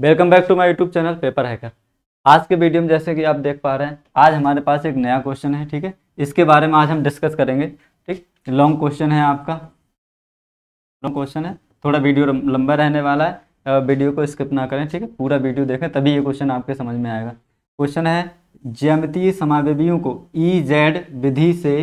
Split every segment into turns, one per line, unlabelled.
Welcome back to my YouTube channel paper hacker आज के video में जैसे कि आप देख पा रहे हैं आज हमारे पास एक नया क्वेश्चन है ठीक है इसके बारे में आज हम डिस्कस करेंगे ठीक लॉन्ग क्वेश्चन है आपका लॉन्ग क्वेश्चन है थोड़ा वीडियो लंबा रहने वाला है वीडियो को स्किप ना करें ठीक है पूरा वीडियो देखें तभी ये क्वेश्चन आपके समझ में आएगा क्वेश्चन है ज्यामितीय समावेवियों को ई e जेड विधि से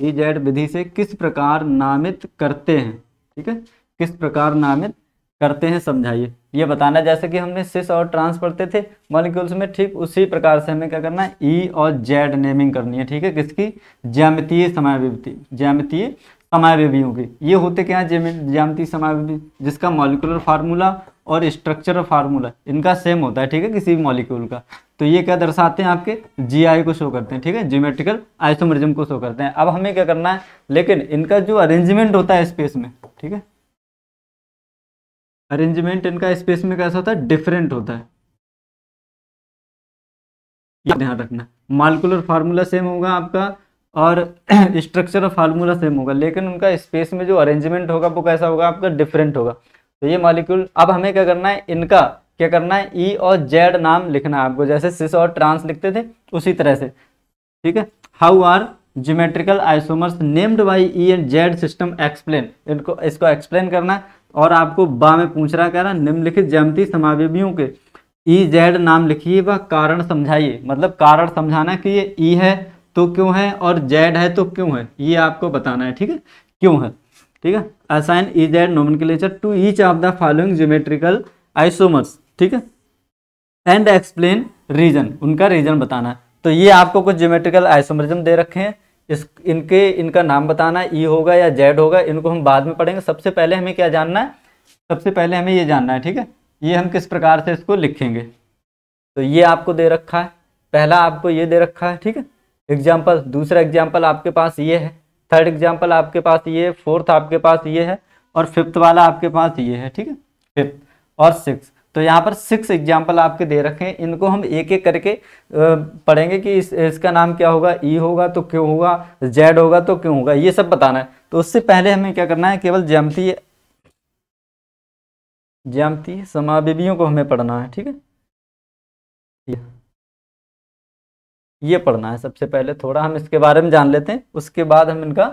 ई e जेड विधि से किस प्रकार नामित करते हैं ठीक है किस प्रकार नामित करते हैं समझाइए ये बताना जैसे कि हमने सिस और ट्रांस पढ़ते थे मॉलिक्यूल्स में ठीक उसी प्रकार से हमें क्या करना है ई e और जेड नेमिंग करनी है ठीक है किसकी ज्यामितीय समाविभूति ज्यामितीय समाविभियों की ये होते क्या हैं ज्यामितीय समाविभि जिसका मॉलिकुलर फार्मूला और स्ट्रक्चर फार्मूला इनका सेम होता है ठीक है किसी भी मॉलिक्यूल का तो ये क्या दर्शाते हैं आपके जी आई को शो करते हैं ठीक है जियोमेट्रिकल आइसोमरिज्म को शो करते हैं अब हमें क्या करना है लेकिन इनका जो अरेंजमेंट होता है स्पेस में ठीक है अरेंजमेंट इनका स्पेस में कैसा होता है डिफरेंट होता है ध्यान रखना मालकुलर फार्मूला सेम होगा आपका और स्ट्रक्चर ऑफ फार्मूला सेम होगा लेकिन उनका स्पेस में जो अरेंजमेंट होगा वो कैसा होगा आपका डिफरेंट होगा तो ये मालिक्यूल अब हमें क्या करना है इनका क्या करना है ई और जेड नाम लिखना है आपको जैसे सिस और ट्रांस लिखते थे उसी तरह से ठीक है how are geometrical isomers named by E and Z system explain इनको इसको एक्सप्लेन करना और आपको बा में पूछ रहा कह रहा निम्नलिखित जमती समावेबियों के ई e जेड नाम लिखिए व कारण समझाइए मतलब कारण समझाना कि ये ई e है तो क्यों है और जेड है तो क्यों है ये आपको बताना है ठीक है क्यों है ठीक है असाइन ई जेड नोमन to each of the following geometrical isomers ठीक है एंड एक्सप्लेन रीजन उनका रीजन बताना है तो ये आपको कुछ ज्योमेट्रिकल आइसोमरिज्म दे रखे हैं इस इनके इनका नाम बताना ई होगा या जेड होगा इनको हम बाद में पढ़ेंगे सबसे पहले हमें क्या जानना है सबसे पहले हमें ये जानना है ठीक है ये हम किस प्रकार से इसको लिखेंगे तो ये आपको दे रखा है पहला आपको ये दे रखा है ठीक है एग्जाम्पल दूसरा एग्जाम्पल आपके पास ये है थर्ड एग्जाम्पल आपके पास ये है फोर्थ आपके पास ये है और फिफ्थ वाला आपके पास ये है ठीक है फिफ्थ और सिक्स तो यहाँ पर सिक्स एग्जाम्पल आपके दे रखे हैं इनको हम एक एक करके पढ़ेंगे कि इस, इसका नाम क्या होगा ई e होगा तो क्यों होगा जेड होगा तो क्यों होगा ये सब बताना है तो उससे पहले हमें क्या करना है केवल जमती जमती समावेवियों को हमें पढ़ना है ठीक है ये, पढ़ना है सबसे पहले थोड़ा हम इसके बारे में जान लेते हैं उसके बाद हम इनका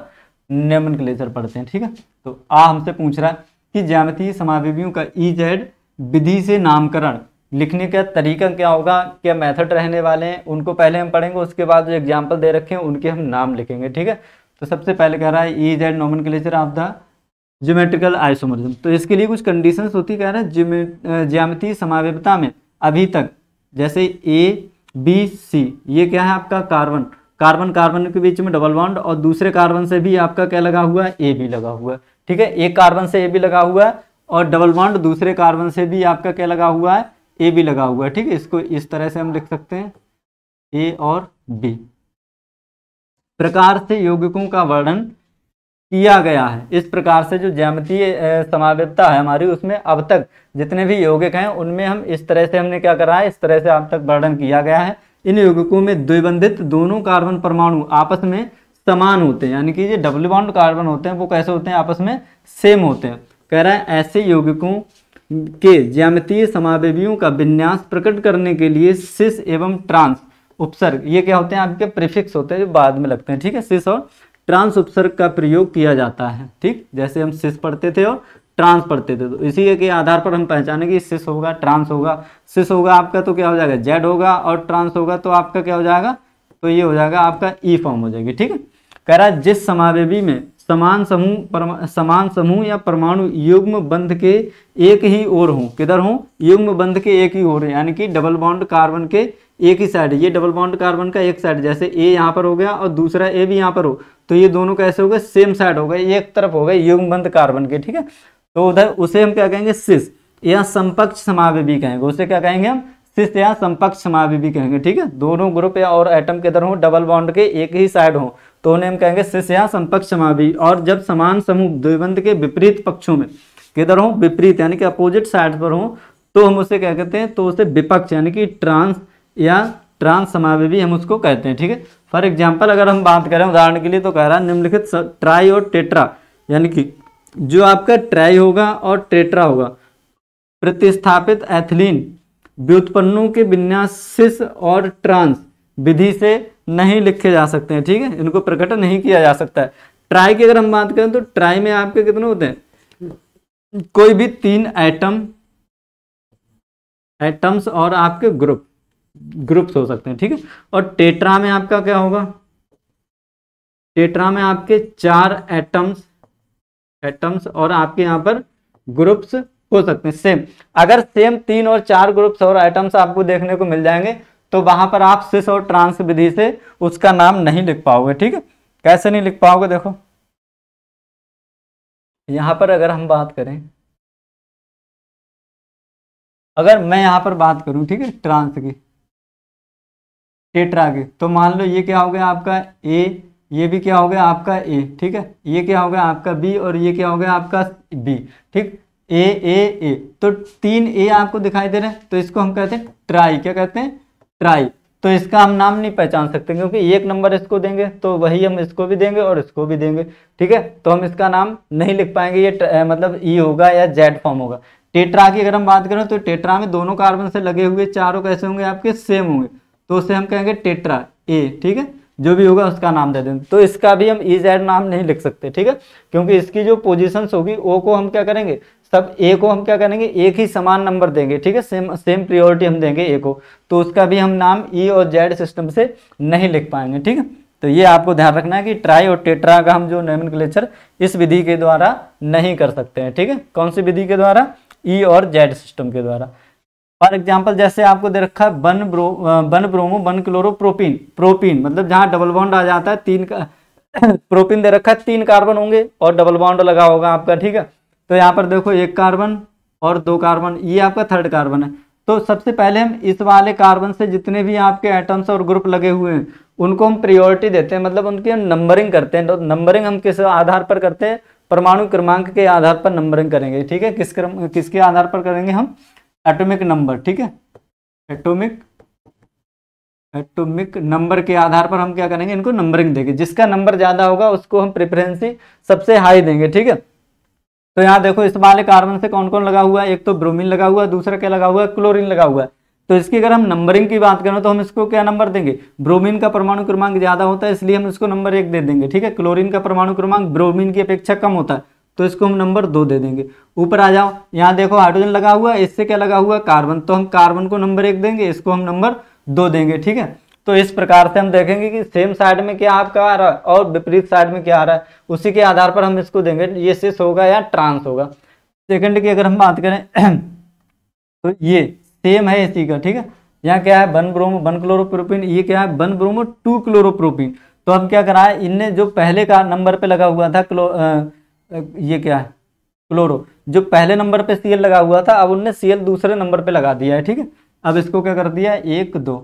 नेमन क्लेचर पढ़ते हैं ठीक है तो आ हमसे पूछ रहा है कि ज्यामितीय समावेवियों का ई e जेड विधि से नामकरण लिखने का तरीका क्या होगा क्या मेथड रहने वाले हैं उनको पहले हम पढ़ेंगे उसके बाद जो एग्जाम्पल दे रखे हैं उनके हम नाम लिखेंगे ठीक है तो सबसे पहले कह रहा है E Z and nomenclature of the geometrical isomerism तो इसके लिए कुछ कंडीशन होती कह रहे हैं ज्यामिति समावयता में अभी तक जैसे ए बी सी ये क्या है आपका कार्बन कार्बन कार्बन के बीच में डबल बॉन्ड और दूसरे कार्बन से भी आपका क्या लगा हुआ है ए बी लगा हुआ है ठीक है एक कार्बन से ए बी लगा हुआ है और डबल बॉन्ड दूसरे कार्बन से भी आपका क्या लगा हुआ है ए भी लगा हुआ है ठीक है इसको इस तरह से हम लिख सकते हैं ए और बी प्रकार से यौगिकों का वर्णन किया गया है इस प्रकार से जो ज्यामितीय समावेदता है हमारी उसमें अब तक जितने भी यौगिक हैं उनमें हम इस तरह से हमने क्या करा है इस तरह से अब तक वर्णन किया गया है इन यौगिकों में द्विबंधित दोनों कार्बन परमाणु आपस में समान होते हैं यानी कि ये डबल बॉन्ड कार्बन होते हैं वो कैसे होते हैं आपस में सेम होते हैं कह रहा है ऐसे यौगिकों के ज्यामितीय समावेवियों का विन्यास प्रकट करने के लिए सिस एवं ट्रांस उपसर्ग ये क्या होते हैं आपके प्रिफिक्स होते हैं जो बाद में लगते हैं ठीक है सिस और ट्रांस उपसर्ग का प्रयोग किया जाता है ठीक जैसे हम सिस पढ़ते थे और ट्रांस पढ़ते थे तो इसी के आधार पर हम पहचाने कि सिस होगा ट्रांस होगा सिस होगा आपका तो क्या हो जाएगा जेड होगा और ट्रांस होगा तो आपका क्या हो जाएगा तो ये हो जाएगा आपका ई फॉर्म हो जाएगी ठीक है कह रहा जिस समावेवी में समान समूह समान समूह या परमाणु युग्म बंध के एक ही ओर हों किधर हों युग्म बंध के एक ही ओर यानी कि डबल बॉन्ड कार्बन के एक ही साइड ये डबल बॉन्ड कार्बन का एक साइड जैसे ए यहाँ पर हो गया और दूसरा ए भी यहाँ पर हो तो ये दोनों कैसे हो गए सेम साइड हो गए एक तरफ हो गए युग्म बंध कार्बन के ठीक है तो उधर उसे हम क्या कहेंगे सिस या संपक्ष समावे भी कहेंगे उसे क्या कहेंगे हम सिस या संपक्ष समावे भी कहेंगे ठीक है दोनों ग्रुप या और एटम किधर हो डबल बॉन्ड के एक ही साइड हो तो उन्हें हम कहेंगे शिष्या संपक्ष समावी और जब समान समूह द्विबंध के विपरीत पक्षों में किधर हो विपरीत यानी कि अपोजिट साइड पर हो तो हम उसे क्या कहते हैं तो उसे विपक्ष यानी कि ट्रांस या ट्रांस समावे भी हम उसको कहते हैं ठीक है फॉर एग्जाम्पल अगर हम बात करें उदाहरण के लिए तो कह रहा है निम्नलिखित ट्राई और टेट्रा यानी कि जो आपका ट्राई होगा और टेट्रा होगा प्रतिस्थापित एथिलीन व्युत्पन्नों के विन्यास और ट्रांस विधि से नहीं लिखे जा सकते हैं ठीक है इनको प्रकट नहीं किया जा सकता है ट्राई की अगर हम बात करें तो ट्राई में आपके कितने होते हैं कोई भी तीन आइटम एटम्स और आपके ग्रुप ग्रुप्स हो सकते हैं ठीक है और टेट्रा में आपका क्या होगा टेट्रा में आपके चार एटम्स एटम्स और आपके यहां पर ग्रुप्स हो सकते हैं सेम अगर सेम तीन और चार ग्रुप्स और आइटम्स आपको देखने को मिल जाएंगे तो वहां पर आप सिस और ट्रांस विधि से उसका नाम नहीं लिख पाओगे ठीक है कैसे नहीं लिख पाओगे देखो
यहां पर अगर हम बात करें
अगर मैं यहां पर बात करूं ठीक है ट्रांस की टेट्रा की तो मान लो ये क्या हो गया आपका ए ये भी क्या हो गया आपका ए ठीक है ये क्या हो गया आपका बी और ये क्या हो गया आपका बी ठीक ए ए ए तो तीन ए आपको दिखाई दे रहे हैं तो इसको हम कहते हैं ट्राई क्या कहते हैं ट्राई तो इसका हम नाम नहीं पहचान सकते क्योंकि एक नंबर इसको देंगे तो वही हम इसको भी देंगे और इसको भी देंगे ठीक है तो हम इसका नाम नहीं लिख पाएंगे ये मतलब ई e होगा या जेड फॉर्म होगा टेट्रा की अगर हम बात करें तो टेट्रा में दोनों कार्बन से लगे हुए चारों कैसे होंगे आपके सेम होंगे तो उसे हम कहेंगे टेट्रा ए ठीक है जो भी होगा उसका नाम दे देंगे तो इसका भी हम ई e जेड नाम नहीं लिख सकते ठीक है क्योंकि इसकी जो पोजिशन होगी ओ को हम क्या करेंगे सब ए को हम क्या करेंगे एक ही समान नंबर देंगे ठीक है सेम सेम प्रियोरिटी हम देंगे ए को तो उसका भी हम नाम ई e और जेड सिस्टम से नहीं लिख पाएंगे ठीक है तो ये आपको ध्यान रखना है कि ट्राई और टेट्रा का हम जो नेमन इस विधि के द्वारा नहीं कर सकते हैं ठीक है कौन सी विधि के द्वारा ई e और जेड सिस्टम के द्वारा फॉर एग्जाम्पल जैसे आपको दे रखा है बन ब्रो बन ब्रोमो बन क्लोरो प्रोपीन प्रोपीन मतलब जहां डबल बॉन्ड आ जाता है तीन का प्रोपीन दे रखा है तीन कार्बन होंगे और डबल बॉन्ड लगा होगा आपका ठीक है तो यहाँ पर देखो एक कार्बन और दो कार्बन ये आपका थर्ड कार्बन है तो सबसे पहले हम इस वाले कार्बन से जितने भी आपके एटम्स और ग्रुप लगे हुए हैं उनको हम प्रियोरिटी देते हैं मतलब उनकी हम नंबरिंग करते हैं तो नंबरिंग हम किस आधार पर करते हैं परमाणु क्रमांक के आधार पर नंबरिंग करेंगे ठीक है किस क्रम किसके आधार पर करेंगे हम एटॉमिक नंबर ठीक है एटॉमिक एटॉमिक नंबर के आधार पर हम क्या करेंगे इनको नंबरिंग देंगे जिसका नंबर ज़्यादा होगा उसको हम प्रेफरेंसी सबसे हाई देंगे ठीक है तो यहाँ देखो इस वाले कार्बन से कौन कौन लगा हुआ है एक तो ब्रोमीन लगा हुआ है दूसरा क्या लगा हुआ है क्लोरीन लगा हुआ है तो इसकी अगर हम नंबरिंग की बात करें तो हम इसको क्या नंबर देंगे ब्रोमीन का परमाणु क्रमांक ज्यादा होता है इसलिए हम इसको नंबर एक दे देंगे ठीक है क्लोरीन का परमाणु क्रमांक ब्रोमीन की अपेक्षा कम होता है तो इसको हम नंबर दो दे देंगे ऊपर आ जाओ यहाँ देखो हाइड्रोजन लगा हुआ है इससे क्या लगा हुआ है कार्बन तो हम कार्बन को नंबर एक देंगे इसको हम नंबर दो देंगे ठीक है तो इस प्रकार से हम देखेंगे कि सेम साइड में क्या आपका आ रहा है और विपरीत साइड में क्या आ रहा है उसी के आधार पर हम इसको देंगे ये सिस होगा या ट्रांस होगा सेकेंड की अगर हम बात करें तो ये सेम है इसी का ठीक है यहाँ क्या है वन ब्रोमो वन क्लोरोप्रोपिन ये क्या है वन ब्रोमो टू क्लोरोप्रोपिन तो हम क्या कराए इनने जो पहले का नंबर पे लगा हुआ था क्लो आ, ये क्या है क्लोरो जो पहले नंबर पे सीएल लगा हुआ था अब उनने सीएल दूसरे नंबर पे लगा दिया है ठीक है अब इसको क्या कर दिया एक दो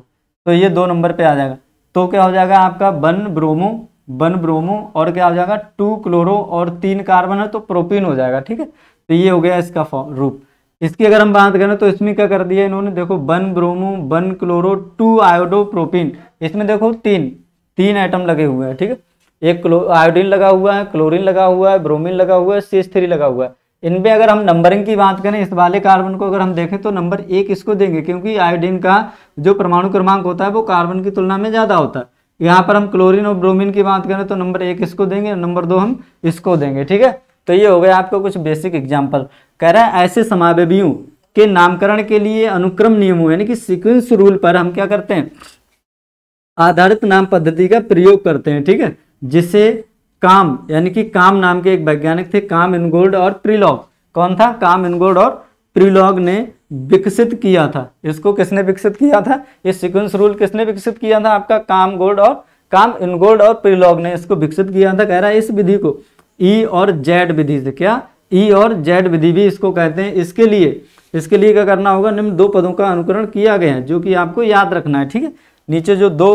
तो ये दो नंबर पे आ जाएगा तो क्या हो जाएगा आपका वन ब्रोमो वन ब्रोमो और क्या हो जाएगा टू क्लोरो और तीन कार्बन है तो प्रोपीन हो जाएगा ठीक है तो ये हो गया इसका रूप इसकी अगर हम बात करें तो इसमें क्या कर दिया इन्होंने देखो one bromo one chloro two iodo propene इसमें देखो तीन तीन आइटम लगे हुए हैं ठीक है एक आयोडीन लगा हुआ है क्लोरीन लगा हुआ है ब्रोमीन लगा हुआ है सी लगा हुआ है इनमें अगर हम नंबरिंग की बात करें इस वाले कार्बन को अगर हम देखें तो नंबर एक इसको देंगे क्योंकि आयोडीन का जो परमाणु क्रमांक होता है वो कार्बन की तुलना में ज़्यादा होता है यहाँ पर हम क्लोरीन और ब्रोमीन की बात करें तो नंबर एक इसको देंगे नंबर दो हम इसको देंगे ठीक है तो ये हो गया आपको कुछ बेसिक एग्जाम्पल कह रहे हैं ऐसे समावेवियों के नामकरण के लिए अनुक्रम नियमों यानी कि सिक्वेंस रूल पर हम क्या करते हैं आधारित नाम पद्धति का प्रयोग करते हैं ठीक है जिसे काम यानी कि काम नाम के एक वैज्ञानिक थे काम इनगोल्ड और प्रिलॉग कौन था काम इनगोल्ड और प्रिलॉग ने विकसित किया था इसको किसने विकसित किया था ये सिक्वेंस रूल किसने विकसित किया था आपका काम गोल्ड और काम इनगोल्ड और प्रिलॉग ने इसको विकसित किया था कह रहा है इस विधि को ई और जेड विधि से क्या ई और जेड विधि भी इसको कहते हैं इसके लिए इसके लिए क्या करना होगा निम्न दो पदों का अनुकरण किया गया है जो कि आपको याद रखना है ठीक है नीचे जो दो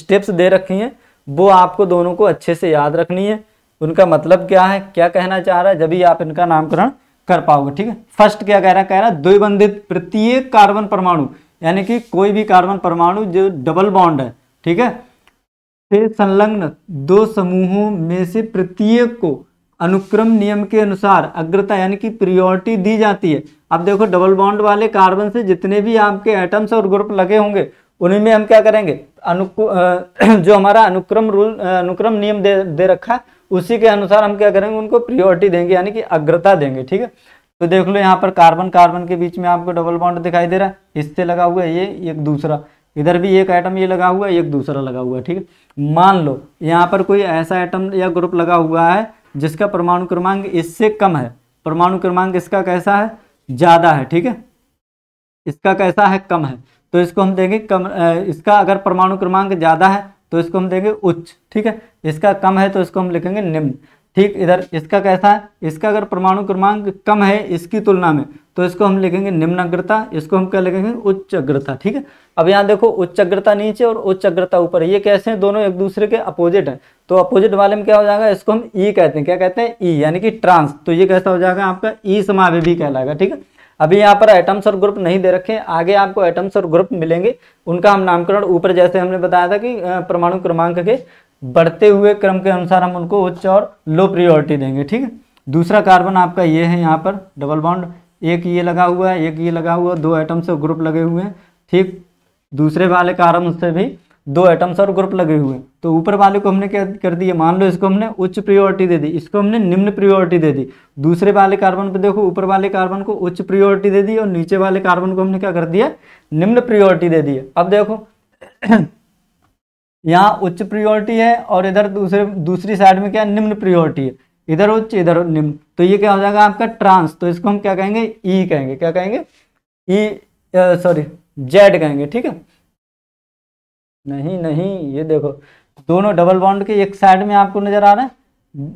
स्टेप्स दे रखी हैं वो आपको दोनों को अच्छे से याद रखनी है उनका मतलब क्या है क्या कहना चाह रहा है जब ही आप इनका नामकरण कर पाओगे ठीक है फर्स्ट क्या कह रहा है कह रहा है द्विबंधित प्रत्येक कार्बन परमाणु यानी कि कोई भी कार्बन परमाणु जो डबल बॉन्ड है ठीक है से संलग्न दो समूहों में से प्रत्येक को अनुक्रम नियम के अनुसार अग्रता यानी कि प्रियोरिटी दी जाती है अब देखो डबल बॉन्ड वाले कार्बन से जितने भी आपके एटम्स और ग्रुप लगे होंगे उन्हीं में हम क्या करेंगे अनुकू जो हमारा अनुक्रम रूल अनुक्रम नियम दे दे रखा है उसी के अनुसार हम क्या करेंगे उनको प्रियोरिटी देंगे यानी कि अग्रता देंगे ठीक है तो देख लो यहाँ पर कार्बन कार्बन के बीच में आपको डबल बॉन्ड दिखाई दे रहा है इससे लगा हुआ है ये एक दूसरा इधर भी एक आइटम ये लगा हुआ है एक दूसरा लगा हुआ है ठीक है मान लो यहाँ पर कोई ऐसा आइटम या ग्रुप लगा हुआ है जिसका परमाणु क्रमांक इससे कम है परमाणु क्रमांक इसका कैसा है ज़्यादा है ठीक है इसका कैसा है कम है तो इसको हम देंगे कम इसका अगर परमाणु क्रमांक ज़्यादा है तो इसको हम देंगे उच्च ठीक है इसका कम है तो इसको हम लिखेंगे निम्न ठीक इधर इसका कैसा है इसका अगर परमाणु क्रमांक कम है इसकी तुलना में तो इसको हम लिखेंगे निम्न अग्रता इसको हम क्या लिखेंगे उच्च अग्रता ठीक है अब यहाँ देखो उच्च अग्रता नीचे और उच्च अग्रता ऊपर ये कैसे हैं दोनों एक दूसरे के अपोजिट हैं तो अपोजिट वाले में क्या हो जाएगा इसको हम ई e कहते हैं क्या कहते हैं ई e, यानी कि ट्रांस तो ये कैसा हो जाएगा आपका ई e भी कहलाएगा ठीक है अभी यहाँ पर एटम्स और ग्रुप नहीं दे रखे आगे आपको एटम्स और ग्रुप मिलेंगे उनका हम नामकरण ऊपर जैसे हमने बताया था कि परमाणु क्रमांक के बढ़ते हुए क्रम के अनुसार हम उनको उच्च और लो प्रियोरिटी देंगे ठीक है दूसरा कार्बन आपका ये है यहाँ पर डबल बॉन्ड एक ये लगा हुआ है एक ये लगा हुआ दो एटम्स और ग्रुप लगे हुए हैं ठीक दूसरे वाले कार्बन से भी दो एटम्स और ग्रुप लगे हुए हैं तो ऊपर वाले को हमने क्या कर दिया मान लो इसको हमने उच्च प्रियोरिटी दे दी इसको हमने निम्न प्रियोरिटी दे दी दूसरे वाले कार्बन पे देखो ऊपर वाले कार्बन को उच्च प्रियोरिटी दे दी और नीचे वाले कार्बन को हमने क्या कर दिया निम्न प्रियोरिटी दे दी अब देखो यहाँ उच्च प्रियोरिटी है और इधर दूसरे दूसरी साइड में क्या निम्न प्रियोरिटी है इधर उच्च इधर निम्न तो ये क्या हो जाएगा आपका ट्रांस तो इसको हम क्या कहेंगे ई e कहेंगे क्या कहेंगे ई सॉरी जेड कहेंगे ठीक है नहीं नहीं ये देखो दोनों डबल बाउंड के एक साइड में आपको नजर आ रहा है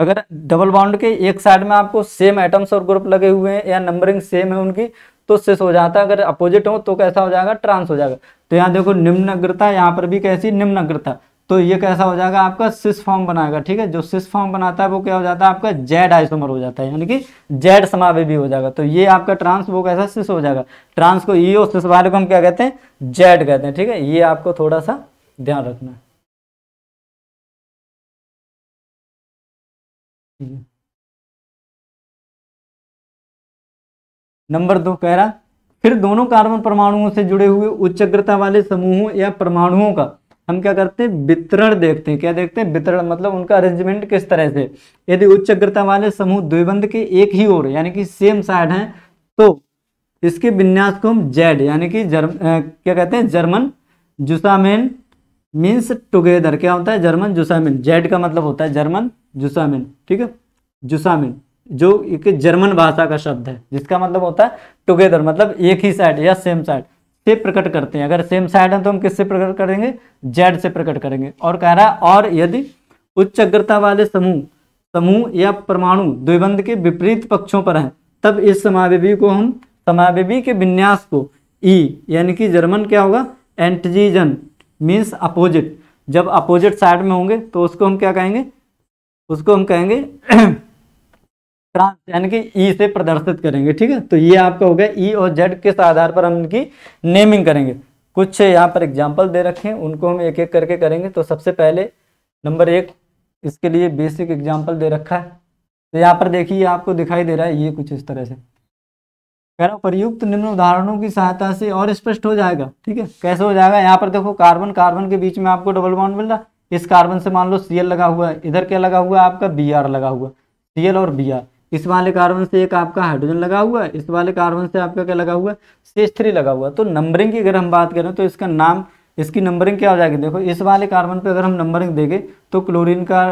अगर डबल बाउंड के एक साइड में आपको सेम एटम्स और ग्रुप लगे हुए हैं या नंबरिंग सेम है उनकी तो सिस हो जाता है अगर अपोजिट हो तो कैसा हो जाएगा ट्रांस हो जाएगा तो यहाँ देखो निम्न अग्रता यहाँ पर भी कैसी निम्न अग्रता तो ये कैसा हो जाएगा आपका सिस फॉर्म बनाएगा ठीक है जो सिस फॉर्म बनाता है वो क्या हो जाता है आपका जेड आइसोमर हो जाता है यानी कि जेड भी हो जाएगा तो ये आपका ट्रांस वो कैसा सिस हो जाएगा ट्रांस को ई e और सिस वाले को हम क्या कहते हैं जेड कहते हैं ठीक है ये आपको थोड़ा सा ध्यान रखना
है
नंबर दो कह रहा
फिर दोनों कार्बन परमाणुओं से जुड़े हुए उच्च अग्रता वाले समूहों या परमाणुओं का हम क्या करते हैं वितरण देखते हैं क्या देखते हैं वितरण मतलब उनका अरेंजमेंट किस तरह से यदि उच्च अग्रता वाले समूह द्विबंध के एक ही ओर यानी कि सेम साइड हैं तो इसके विन्यास को हम जेड यानी कि जर्म क्या कहते हैं जर्मन जुसामेन मीन्स टुगेदर क्या होता है जर्मन जुसामिन जेड का मतलब होता है जर्मन जुसामिन ठीक है जुसामिन जो एक जर्मन भाषा का शब्द है जिसका मतलब होता है टुगेदर मतलब एक ही साइड या सेम साइड से प्रकट करते हैं अगर सेम साइड है तो हम किससे प्रकट करेंगे जेड से प्रकट करेंगे और कह रहा है और यदि उच्च अग्रता वाले समूह समूह या परमाणु द्विबंध के विपरीत पक्षों पर हैं तब इस समावेबी को हम समावेबी के विन्यास को ई e, यानी कि जर्मन क्या होगा एंटीजन मीन्स अपोजिट जब अपोजिट साइड में होंगे तो उसको हम क्या कहेंगे उसको हम कहेंगे ट्रांस यानी कि ई e से प्रदर्शित करेंगे ठीक है तो ये आपका हो गया ई e और जेड किस आधार पर हम इनकी नेमिंग करेंगे कुछ यहाँ पर एग्जाम्पल दे रखे हैं उनको हम एक एक करके करेंगे तो सबसे पहले नंबर एक इसके लिए बेसिक एग्जाम्पल दे रखा है तो यहाँ पर देखिए आपको दिखाई दे रहा है ये कुछ इस तरह से कह रहा प्रयुक्त निम्न उदाहरणों की सहायता से और स्पष्ट हो जाएगा ठीक है कैसे हो जाएगा यहाँ पर देखो कार्बन कार्बन के बीच में आपको डबल बॉन्ड मिल रहा है इस कार्बन से मान लो सी लगा हुआ है इधर क्या लगा हुआ है आपका बी लगा हुआ सीएल और बी आर इस वाले कार्बन से एक आपका हाइड्रोजन लगा हुआ है इस वाले कार्बन से आपका क्या लगा हुआ है सी थ्री लगा हुआ है तो नंबरिंग की अगर हम बात करें तो इसका नाम इसकी नंबरिंग क्या हो जाएगी देखो इस वाले कार्बन पे अगर हम नंबरिंग देंगे तो क्लोरीन का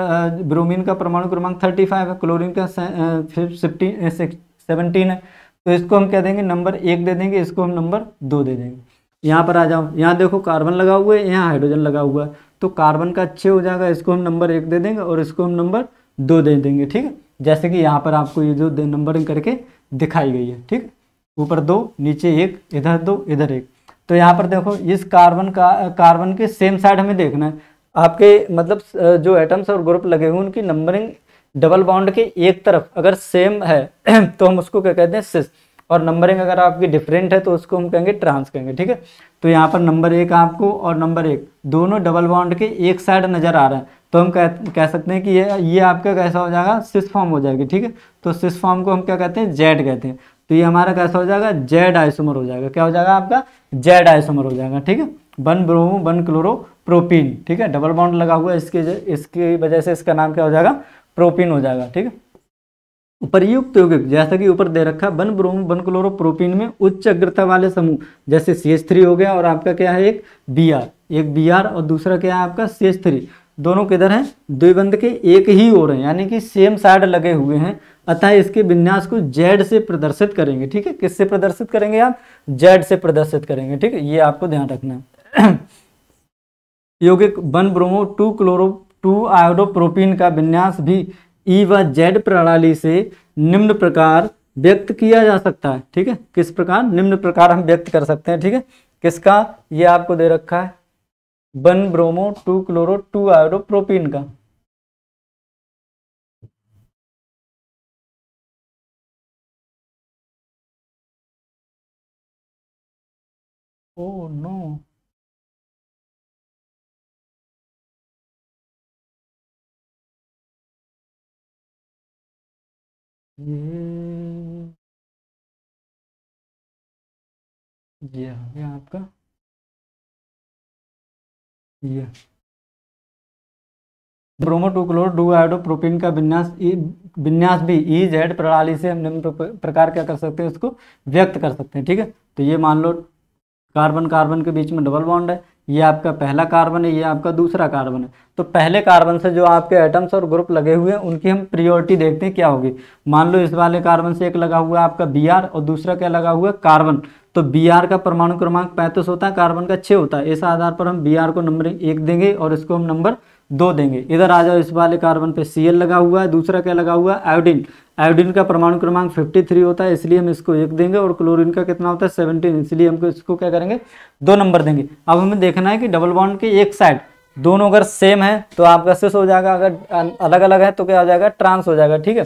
ब्रोमीन का परमाणु क्रमांक 35 है क्लोरीन का फिफ्टीन सेवनटीन है तो इसको हम क्या देंगे नंबर एक दे देंगे इसको हम नंबर दो दे देंगे यहाँ पर आ जाओ यहाँ देखो कार्बन लगा हुआ है यहाँ हाइड्रोजन लगा हुआ है तो कार्बन का छः हो जाएगा इसको हम नंबर एक दे देंगे और इसको हम नंबर दो दे देंगे ठीक है जैसे कि यहाँ पर आपको ये जो नंबरिंग करके दिखाई गई है ठीक ऊपर दो नीचे एक इधर दो इधर एक तो यहाँ पर देखो इस कार्बन का कार्बन के सेम साइड हमें देखना है आपके मतलब जो एटम्स और ग्रुप लगे हुए उनकी नंबरिंग डबल बाउंड के एक तरफ अगर सेम है तो हम उसको क्या कहते हैं सिस और नंबरिंग अगर आपकी डिफरेंट है तो उसको हम कहेंगे ट्रांस कहेंगे ठीक है तो यहाँ पर नंबर एक आपको और नंबर एक दोनों डबल बाउंड के एक साइड नज़र आ रहा है तो हम कह कह सकते हैं कि ये ये आपका कैसा हो जाएगा सिस फॉर्म हो जाएगी ठीक है तो सिस फॉर्म को हम क्या कहते हैं जेड कहते हैं तो ये हमारा कैसा हो जाएगा जेड आइसोमर हो जाएगा क्या हो जाएगा आपका जेड आइसोमर हो जाएगा ठीक है one bromo one chloro propene ठीक है डबल बाउंड लगा हुआ है इसके इसकी वजह से इसका नाम क्या हो जाएगा प्रोपीन हो जाएगा ठीक है प्रयुक्त यौगिक जैसा कि ऊपर दे रखा है वन ब्रोम बन क्लोरो प्रोपीन में उच्च अग्रता वाले समूह जैसे सी एच थ्री हो गया और आपका क्या है एक बी आर एक बी आर और दूसरा क्या है आपका सी एच थ्री दोनों किधर हैं द्विबंध के एक ही ओर हैं यानी कि सेम साइड लगे हुए हैं अतः इसके विन्यास को जेड से प्रदर्शित करेंगे ठीक है किससे प्रदर्शित करेंगे आप जेड से प्रदर्शित करेंगे ठीक है ये आपको ध्यान रखना है यौगिक one bromo two chloro two iodopropene का विन्यास भी ई व जेड प्रणाली से निम्न प्रकार व्यक्त किया जा सकता है ठीक है किस प्रकार निम्न प्रकार हम व्यक्त कर सकते हैं ठीक है किसका ये आपको दे रखा है one bromo
two chloro two iodo propene का
ओ नो no. ये गया आपका ये
bromo two chloro two iodopropene का विन्यास विन्यास भी ई e जेड प्रणाली से हम निम्न प्रकार क्या कर सकते हैं उसको व्यक्त कर सकते हैं ठीक है तो ये मान लो कार्बन कार्बन के बीच में डबल बॉन्ड है ये आपका पहला कार्बन है ये आपका दूसरा कार्बन है तो पहले कार्बन से जो आपके एटम्स और ग्रुप लगे हुए हैं उनकी हम प्रियोरिटी देखते हैं क्या होगी मान लो इस वाले कार्बन से एक लगा हुआ आपका बी और दूसरा क्या लगा हुआ कार्बन तो बी का परमाणु क्रमांक पैंतीस होता है कार्बन का छः होता है इस आधार पर हम बी को नंबर एक देंगे और इसको हम नंबर दो देंगे इधर आ जाओ इस वाले कार्बन पे सी लगा हुआ है दूसरा क्या लगा हुआ है आयोडीन आयोडीन का परमाणु क्रमांक 53 होता है इसलिए हम इसको एक देंगे और क्लोरीन का कितना होता है 17 इसलिए हमको इसको क्या करेंगे दो नंबर देंगे अब हमें देखना है कि डबल बॉन्ड की एक साइड दोनों अगर सेम है तो आपका सिस हो जाएगा अगर अलग अलग है तो क्या हो जाएगा ट्रांस हो जाएगा ठीक है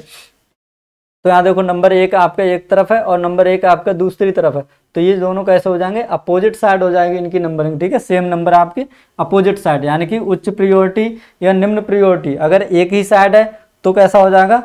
तो यहाँ देखो नंबर एक आपका एक तरफ है और नंबर एक आपका दूसरी तरफ है तो ये दोनों कैसे हो जाएंगे अपोजिट साइड हो जाएगी इनकी नंबरिंग ठीक है सेम नंबर आपके अपोजिट साइड यानी कि उच्च प्रियोरिटी या निम्न प्रियोरिटी अगर एक ही साइड है तो कैसा हो जाएगा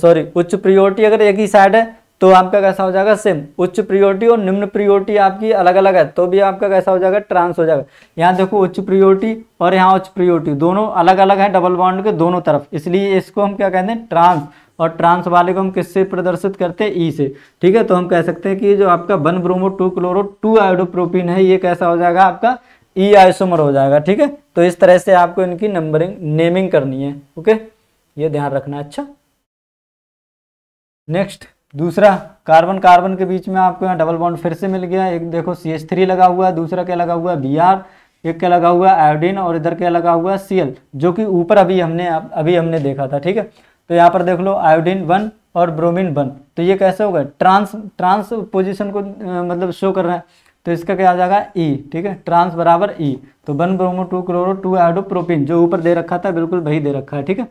सॉरी उच्च प्रियोरिटी अगर एक ही साइड है तो आपका कैसा हो जाएगा सेम उच्च प्रियोरिटी और निम्न प्रियोरिटी आपकी अलग अलग है तो भी आपका कैसा हो जाएगा ट्रांस हो जाएगा यहाँ देखो उच्च प्रियोरिटी और यहाँ उच्च प्रियोरिटी दोनों अलग अलग है डबल बाउंड के दोनों तरफ इसलिए इसको हम क्या कहते हैं ट्रांस और ट्रांस वाले को हम किससे प्रदर्शित करते हैं ई e से ठीक है तो हम कह सकते हैं कि जो आपका one bromo two chloro two iodopropene है ये कैसा हो जाएगा आपका ई e आइसोमर हो जाएगा ठीक है तो इस तरह से आपको इनकी नंबरिंग नेमिंग करनी है ओके ये ध्यान रखना अच्छा नेक्स्ट दूसरा कार्बन कार्बन के बीच में आपको यहाँ डबल बॉन्ड फिर से मिल गया एक देखो सी एच थ्री लगा हुआ है दूसरा क्या लगा हुआ है बी आर एक क्या लगा हुआ है आयोडीन और इधर क्या लगा हुआ है सी एल जो कि ऊपर अभी हमने अभी हमने देखा था ठीक है तो यहाँ पर देख लो आयोडीन वन और ब्रोमीन वन तो ये कैसे होगा ट्रांस ट्रांस पोजिशन को आ, मतलब शो कर रहा है तो इसका क्या आ जाएगा ई e, ठीक है ट्रांस बराबर ई e। तो one bromo two chloro two iodo propene जो ऊपर दे रखा था बिल्कुल वही दे रखा है ठीक है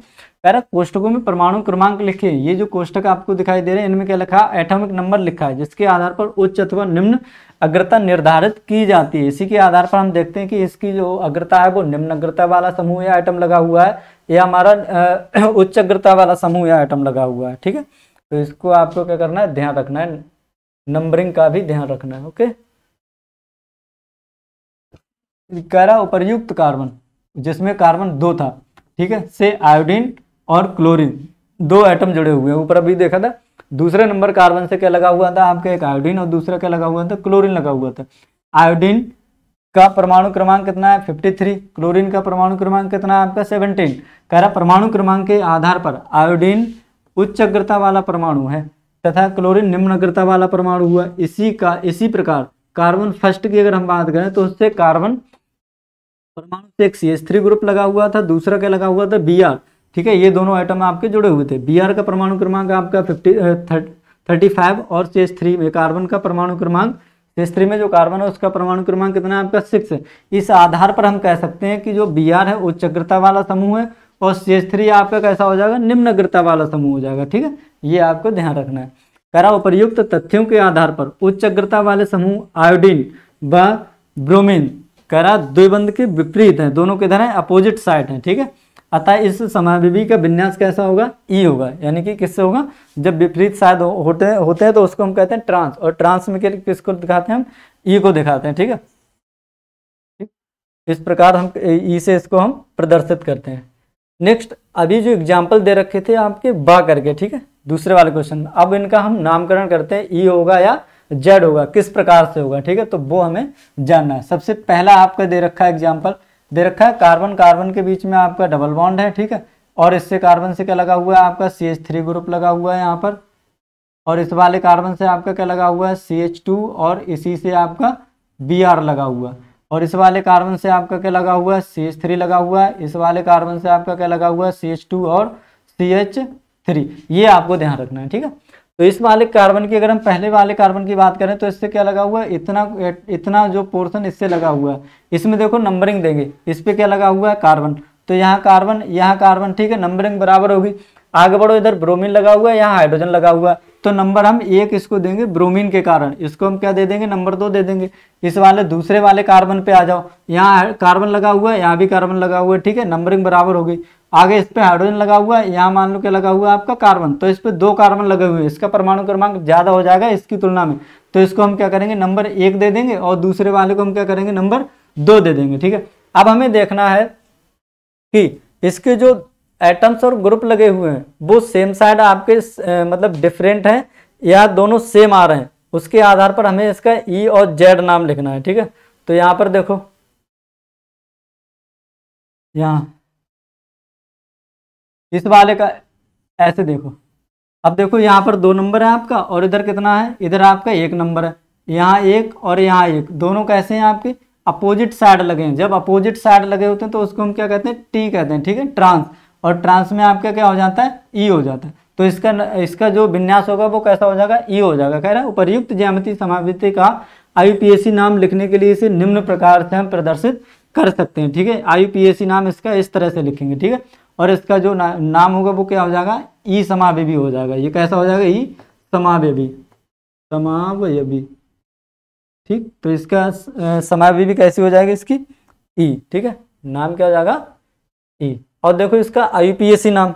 है कोष्टकों में परमाणु क्रमांक लिखे ये जो कोष्टक आपको दिखाई दे रहे हैं इनमें क्या लिखा है एटॉमिक नंबर लिखा है जिसके आधार पर उच्च अथवा निम्न अग्रता निर्धारित की जाती है इसी के आधार पर हम देखते हैं कि इसकी जो अग्रता है वो निम्न अग्रता वाला समूह या आइटम लगा हुआ है या हमारा उच्च अग्रता वाला समूह या आइटम लगा हुआ है ठीक है तो इसको आपको क्या करना है ध्यान रखना है नंबरिंग का भी ध्यान रखना है ओके कह रहा उपरयुक्त कार्बन जिसमें कार्बन दो था ठीक है से आयोडीन और क्लोरीन दो एटम जुड़े हुए हैं ऊपर अभी देखा था दूसरे नंबर कार्बन से क्या लगा हुआ था आपके एक आयोडीन और दूसरा क्या लगा हुआ था क्लोरीन लगा हुआ था आयोडीन का परमाणु क्रमांक कितना है थ्री क्लोरीन का परमाणु क्रमांक कितना है आपका सेवनटीन कह रहा परमाणु क्रमांक के आधार पर आयोडीन उच्च अग्रता वाला परमाणु है तथा क्लोरीन निम्न अग्रता वाला परमाणु हुआ इसी का इसी प्रकार कार्बन फर्स्ट की अगर हम बात करें तो उससे कार्बन परमाणु से एक सी ग्रुप लगा हुआ था दूसरा क्या लगा हुआ था बी ठीक है ये दोनों आइटम आपके जुड़े हुए थे बी का परमाणु क्रमांक आपका फिफ्टी थर्टी फाइव और चेस थ्री में कार्बन का परमाणु क्रमांक चेस थ्री में जो कार्बन है उसका परमाणु क्रमांक कितना है आपका सिक्स है इस आधार पर हम कह सकते हैं कि जो बी है उच्च अग्रता वाला समूह है और चेस थ्री आपका कैसा हो जाएगा निम्न अग्रता वाला समूह हो जाएगा ठीक है ये आपको ध्यान रखना है करा उपयुक्त तथ्यों के आधार पर उच्च अग्रता वाले समूह आयोडीन व ब्रोमीन करा द्विबंध के विपरीत हैं दोनों किधर हैं अपोजिट साइड हैं ठीक है अतः इस समावि का विन्यास कैसा होगा ई e होगा यानी कि किससे होगा जब विपरीत शायद होते होते हैं तो उसको हम कहते हैं ट्रांस और ट्रांस में किसको दिखाते हैं हम ई e को दिखाते हैं ठीक है इस प्रकार हम ई e से इसको हम प्रदर्शित करते हैं नेक्स्ट अभी जो एग्जाम्पल दे रखे थे आपके बा करके ठीक है दूसरे वाले क्वेश्चन अब इनका हम नामकरण करते हैं ई होगा या जेड होगा किस प्रकार से होगा ठीक है तो वो हमें जानना है सबसे पहला आपका दे रखा है एग्जाम्पल दे रखा है कार्बन कार्बन के बीच में आपका डबल बॉन्ड है ठीक है और इससे कार्बन से क्या लगा हुआ है आपका सी एच थ्री ग्रुप लगा हुआ है यहाँ पर और इस वाले कार्बन से आपका क्या लगा हुआ है सी एच टू और इसी से आपका बी आर लगा हुआ है और इस वाले कार्बन से आपका क्या लगा हुआ है सी एच थ्री लगा हुआ है इस वाले कार्बन से आपका क्या लगा हुआ है सी एच टू और सी एच थ्री ये आपको ध्यान रखना है ठीक है तो इस वाले कार्बन की अगर हम पहले वाले कार्बन की बात करें तो इससे क्या लगा हुआ है इतना इतना जो पोर्शन इससे लगा हुआ है इसमें देखो नंबरिंग देंगे इस पर क्या लगा हुआ है कार्बन तो यहाँ कार्बन यहाँ कार्बन ठीक है नंबरिंग बराबर होगी आगे बढ़ो इधर ब्रोमीन लगा हुआ है यहाँ हाइड्रोजन लगा हुआ है तो नंबर हम एक इसको देंगे ब्रोमीन के कारण इसको हम क्या दे देंगे नंबर दो दे देंगे इस वाले दूसरे वाले कार्बन पे आ जाओ यहाँ कार्बन लगा हुआ है यहाँ भी कार्बन लगा हुआ है ठीक है नंबरिंग बराबर होगी आगे इस पर हाइड्रोजन लगा हुआ है यहाँ मान लो क्या लगा हुआ है आपका कार्बन तो इस पर दो कार्बन लगे हुए हैं इसका परमाणु क्रमांक ज़्यादा हो जाएगा इसकी तुलना में तो इसको हम क्या करेंगे नंबर एक दे देंगे और दूसरे वाले को हम क्या करेंगे नंबर दो दे देंगे ठीक है अब हमें देखना है कि इसके जो एटम्स और ग्रुप लगे हुए हैं वो सेम साइड आपके मतलब डिफरेंट हैं या दोनों सेम आ रहे हैं उसके आधार पर हमें इसका ई e और जेड नाम लिखना है ठीक है तो यहाँ पर देखो यहाँ इस वाले का ऐसे देखो अब देखो यहाँ पर दो नंबर है आपका और इधर कितना है इधर आपका एक नंबर है यहाँ एक और यहाँ एक दोनों कैसे हैं आपके अपोजिट साइड लगे हैं जब अपोजिट साइड लगे होते हैं तो उसको हम क्या कहते हैं टी कहते हैं ठीक है ट्रांस और ट्रांस में आपका क्या हो जाता है ई e हो जाता है तो इसका इसका जो विन्यास होगा वो कैसा हो जाएगा ई e हो जाएगा कह रहा है उपरयुक्त ज्यामिति समावृत्ति का आई नाम लिखने के लिए इसे निम्न प्रकार से हम प्रदर्शित कर सकते हैं ठीक है आई नाम इसका इस तरह से लिखेंगे ठीक है और इसका जो ना, नाम होगा वो क्या हो जाएगा ई समावयवी हो जाएगा ये कैसा हो जाएगा ई समावयवी समावयवी ठीक तो इसका समावयवी कैसी हो जाएगी इसकी ई ठीक है नाम क्या हो जाएगा ई और देखो इसका आईपीएसी नाम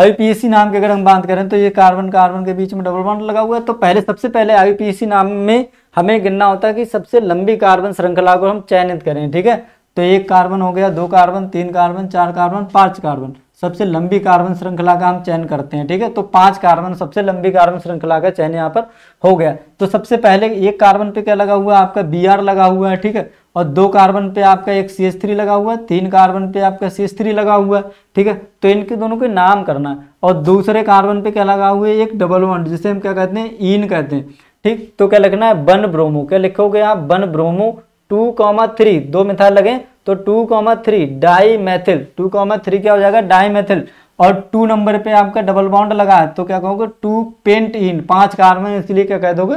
आईपीएसी नाम की अगर हम बात करें तो ये कार्बन कार्बन के बीच में डबल बॉन्ड लगा हुआ है तो पहले सबसे पहले आईपीएसी नाम में हमें गिनना होता है कि सबसे लंबी कार्बन श्रृंखला को हम चयनित करें ठीक है तो एक कार्बन हो गया दो कार्बन तीन कार्बन चार कार्बन पांच कार्बन सबसे लंबी कार्बन श्रृंखला का हम चयन करते हैं ठीक है तो पांच कार्बन सबसे लंबी कार्बन श्रृंखला का चयन यहाँ पर हो गया तो सबसे पहले एक कार्बन पे क्या लगा हुआ है आपका बी आर लगा हुआ है ठीक है और दो कार्बन पे आपका एक सी एस थ्री लगा हुआ है तीन कार्बन पे आपका सी एस थ्री लगा हुआ है ठीक है तो इनके दोनों के नाम करना है और दूसरे कार्बन पे क्या लगा हुआ है एक डबल वन जिसे हम क्या कहते हैं ईन कहते हैं ठीक तो क्या लिखना है बन ब्रोमो क्या लिखोगे आप one bromo two comma three दो मिथाइल लगे तो two comma three dimethyl two comma three क्या हो जाएगा डाई मैथिल और टू नंबर पे आपका डबल बाउंड लगा है तो क्या कहोगे टू पेंट इन पांच कार्बन इसलिए क्या कह दोगे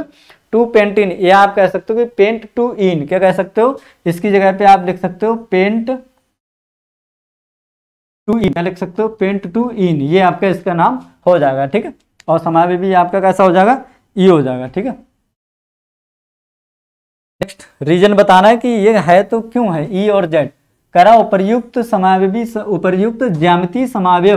टू पेंट इन ये आप कह सकते हो कि पेंट टू इन क्या कह सकते हो इसकी जगह पे आप लिख सकते हो पेंट टू इन क्या लिख सकते हो पेंट टू इन ये आपका इसका नाम हो जाएगा ठीक है और समावे भी आपका कैसा हो जाएगा ई हो जाएगा ठीक है रीजन बताना है कि ये है तो क्यों है ई e और जेड करा उपर्युक्त समावी उपर्युक्त ज्यामिति समावय